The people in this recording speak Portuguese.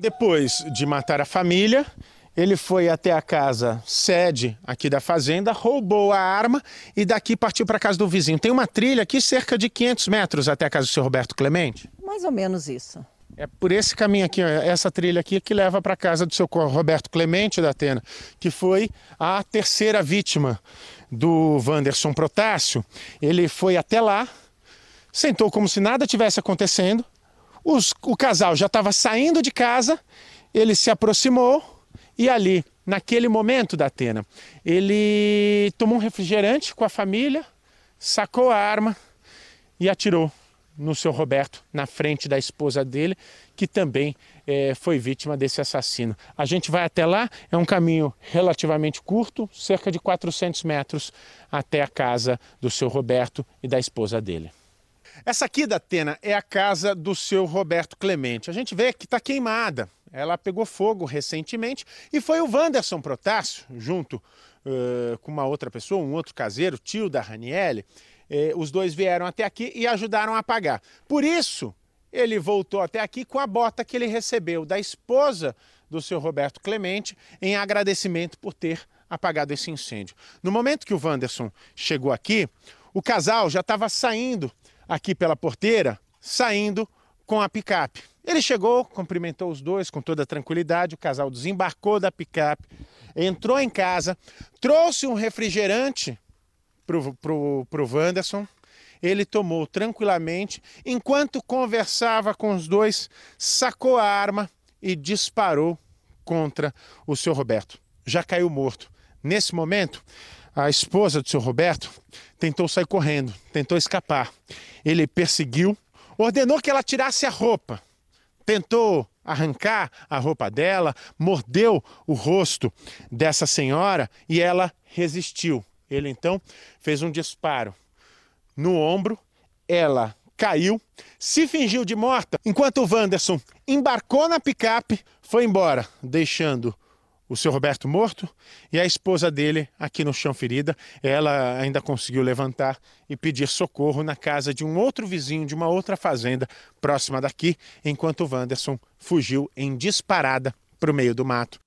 Depois de matar a família, ele foi até a casa sede aqui da fazenda, roubou a arma e daqui partiu para a casa do vizinho. Tem uma trilha aqui cerca de 500 metros até a casa do senhor Roberto Clemente? Mais ou menos isso. É por esse caminho aqui, essa trilha aqui, que leva para a casa do seu Roberto Clemente da Atena, que foi a terceira vítima do Wanderson Protássio. Ele foi até lá, sentou como se nada tivesse acontecendo, os, o casal já estava saindo de casa, ele se aproximou e ali, naquele momento da Atena, ele tomou um refrigerante com a família, sacou a arma e atirou no seu Roberto, na frente da esposa dele, que também é, foi vítima desse assassino. A gente vai até lá, é um caminho relativamente curto, cerca de 400 metros, até a casa do seu Roberto e da esposa dele. Essa aqui da Atena é a casa do seu Roberto Clemente. A gente vê que está queimada. Ela pegou fogo recentemente e foi o Wanderson Protássio, junto uh, com uma outra pessoa, um outro caseiro, tio da Raniele, eh, os dois vieram até aqui e ajudaram a apagar. Por isso, ele voltou até aqui com a bota que ele recebeu da esposa do seu Roberto Clemente em agradecimento por ter apagado esse incêndio. No momento que o Wanderson chegou aqui, o casal já estava saindo aqui pela porteira, saindo com a picape. Ele chegou, cumprimentou os dois com toda tranquilidade, o casal desembarcou da picape, entrou em casa, trouxe um refrigerante pro, pro, pro Wanderson, ele tomou tranquilamente, enquanto conversava com os dois, sacou a arma e disparou contra o seu Roberto. Já caiu morto. Nesse momento, a esposa do senhor Roberto tentou sair correndo, tentou escapar. Ele perseguiu, ordenou que ela tirasse a roupa, tentou arrancar a roupa dela, mordeu o rosto dessa senhora e ela resistiu. Ele então fez um disparo no ombro, ela caiu, se fingiu de morta, enquanto o Wanderson embarcou na picape, foi embora, deixando o seu Roberto morto e a esposa dele aqui no chão ferida. Ela ainda conseguiu levantar e pedir socorro na casa de um outro vizinho de uma outra fazenda próxima daqui, enquanto o Wanderson fugiu em disparada para o meio do mato.